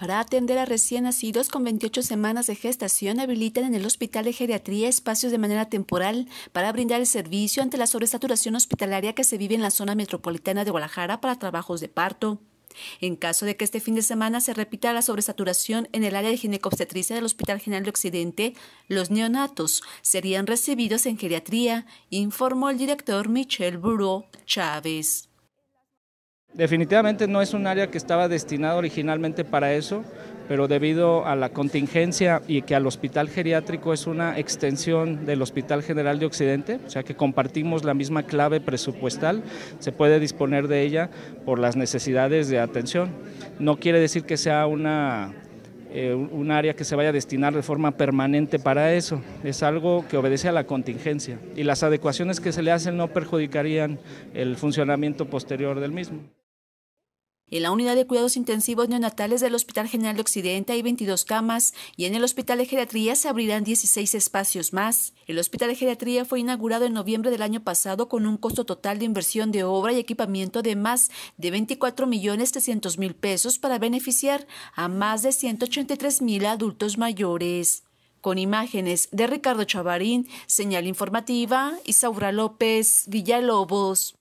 para atender a recién nacidos con 28 semanas de gestación habilitan en el Hospital de Geriatría espacios de manera temporal para brindar el servicio ante la sobresaturación hospitalaria que se vive en la zona metropolitana de Guadalajara para trabajos de parto. En caso de que este fin de semana se repita la sobresaturación en el área de ginecobstetricia del Hospital General de Occidente, los neonatos serían recibidos en geriatría, informó el director Michel Buró Chávez. Definitivamente no es un área que estaba destinada originalmente para eso, pero debido a la contingencia y que al hospital geriátrico es una extensión del Hospital General de Occidente, o sea que compartimos la misma clave presupuestal, se puede disponer de ella por las necesidades de atención. No quiere decir que sea una eh, un área que se vaya a destinar de forma permanente para eso. Es algo que obedece a la contingencia y las adecuaciones que se le hacen no perjudicarían el funcionamiento posterior del mismo. En la unidad de cuidados intensivos neonatales del Hospital General de Occidente hay 22 camas y en el Hospital de Geriatría se abrirán 16 espacios más. El Hospital de Geriatría fue inaugurado en noviembre del año pasado con un costo total de inversión de obra y equipamiento de más de 24 millones 300 mil pesos para beneficiar a más de 183 mil adultos mayores. Con imágenes de Ricardo Chavarín, señal informativa, Isaura López, Villalobos.